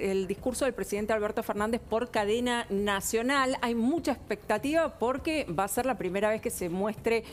el discurso del presidente Alberto Fernández por cadena nacional. Hay mucha expectativa porque va a ser la primera vez que se muestre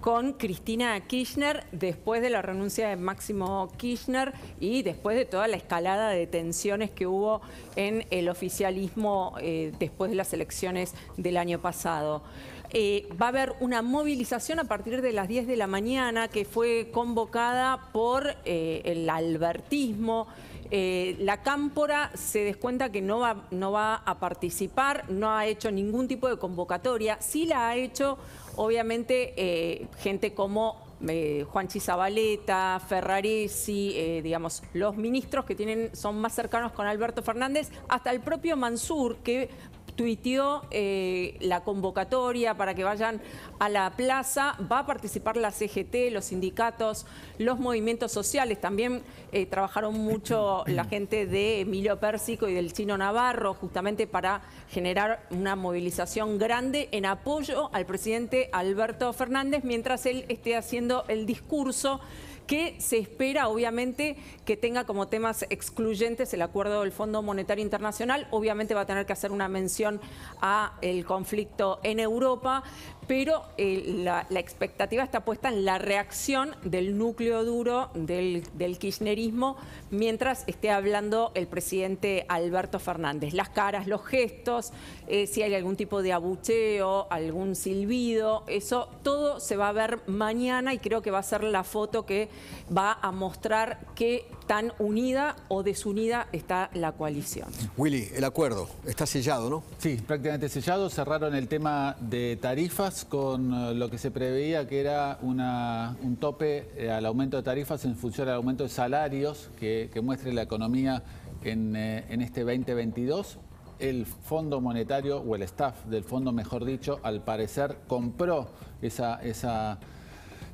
con Cristina Kirchner después de la renuncia de Máximo Kirchner y después de toda la escalada de tensiones que hubo en el oficialismo eh, después de las elecciones del año pasado. Eh, va a haber una movilización a partir de las 10 de la mañana que fue convocada por eh, el albertismo. la cámpora se descuenta que no va, no va a participar, no ha hecho ningún tipo de convocatoria. Sí la ha hecho, obviamente, eh, gente como eh, Juan Chizabaleta, Ferraresi, eh, digamos, los ministros que tienen, son más cercanos con Alberto Fernández, hasta el propio Mansur, que tuiteó eh, la convocatoria para que vayan a la plaza. Va a participar la CGT, los sindicatos, los movimientos sociales. También eh, trabajaron mucho la gente de Emilio Pérsico y del Chino Navarro, justamente para generar una movilización grande en apoyo al presidente Alberto Fernández, mientras él esté haciendo el discurso que se espera, obviamente, que tenga como temas excluyentes el acuerdo del Fondo Monetario Internacional. Obviamente va a tener que hacer una mención a el conflicto en Europa pero eh, la, expectativa está puesta en la reacción del núcleo duro del, kirchnerismo mientras esté hablando el presidente Alberto Fernández. Las caras, los gestos, eh, si hay algún tipo de abucheo, algún silbido, eso todo se va a ver mañana y creo que va a ser la foto que va a mostrar que tan unida o desunida está la coalición. Willy, el acuerdo está sellado, ¿no? Sí, prácticamente sellado. Cerraron el tema de tarifas con eh, lo que se preveía que era un tope eh, al aumento de tarifas en función al aumento de salarios que, muestre la economía en, eh, este 2022 el Fondo Monetario o el staff del fondo, mejor dicho, al parecer compró esa, esa,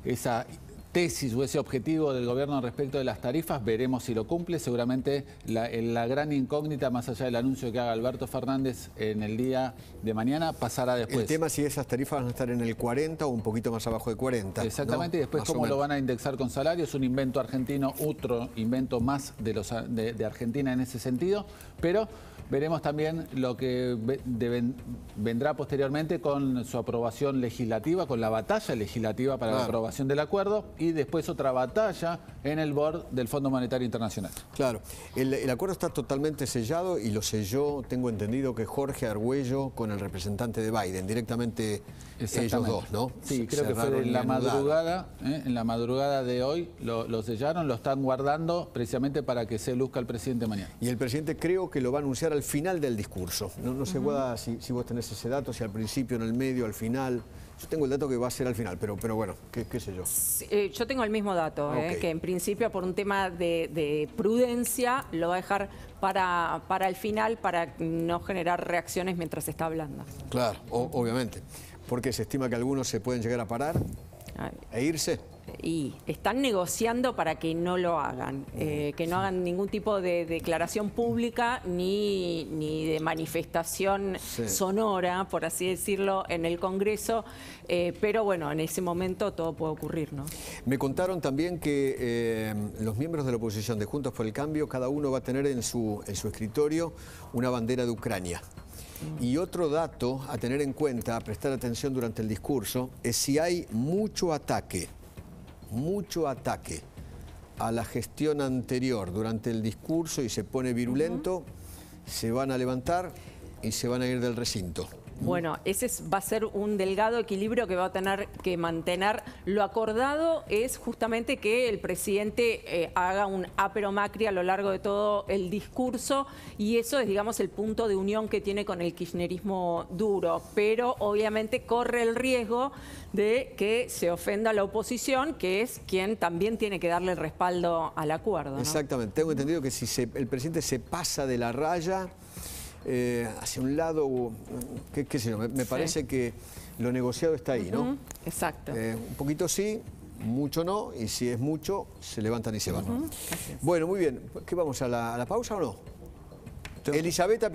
esa tesis o ese objetivo del gobierno respecto de las tarifas, veremos si lo cumple. Seguramente la, gran incógnita, más allá del anuncio que haga Alberto Fernández en el día de mañana, pasará después. El tema es si esas tarifas van a estar en el 40 o un poquito más abajo de 40. Exactamente, y después cómo lo van a indexar con salarios, un invento argentino, otro invento más de, Argentina en ese sentido, pero... Veremos también lo que vendrá posteriormente con su aprobación legislativa, con la batalla legislativa para la aprobación del acuerdo y después otra batalla en el board del Fondo Monetario Internacional. Claro, el, acuerdo está totalmente sellado y lo selló, tengo entendido que Jorge Argüello con el representante de Biden, directamente ellos dos, ¿no? Sí, creo que fue en la madrugada, ¿eh? en la madrugada de hoy lo, sellaron, lo están guardando precisamente para que se luzca el presidente mañana. Y el presidente creo que lo va a anunciar al final del discurso. No, no sé, si, si vos tenés ese dato, si al principio, en el medio, al final tengo el dato que va a ser al final, pero, pero bueno, qué, sé yo. Eh, yo tengo el mismo dato, eh, que en principio por un tema de, prudencia lo va a dejar para, para el final para no generar reacciones mientras está hablando. Claro, obviamente, porque se estima que algunos se pueden llegar a parar e irse y están negociando para que no lo hagan, eh, que no hagan ningún tipo de declaración pública ni, de manifestación sonora, por así decirlo, en el Congreso. Eh, pero bueno, en ese momento todo puede ocurrir, ¿no? Me contaron también que eh, los miembros de la oposición de Juntos por el Cambio, cada uno va a tener en su, en su escritorio una bandera de Ucrania. Mm. Y otro dato a tener en cuenta, a prestar atención durante el discurso, es si hay mucho ataque mucho ataque a la gestión anterior durante el discurso y se pone virulento, se van a levantar y se van a ir del recinto. Bueno, ese es, va a ser un delgado equilibrio que va a tener que mantener. Lo acordado es justamente que el presidente eh, haga un apero Macri a lo largo de todo el discurso y eso es, digamos, el punto de unión que tiene con el kirchnerismo duro. Pero obviamente corre el riesgo de que se ofenda a la oposición, que es quien también tiene que darle el respaldo al acuerdo. Exactamente. Tengo entendido que si el presidente se pasa de la raya... Eh, hacia un lado, qué, qué sé yo, me, parece que lo negociado está ahí, ¿no? Exacto. Eh, un poquito sí, mucho no, y si es mucho, se levantan y se van. Bueno, muy bien, ¿qué vamos a la, pausa o no? Elizabeth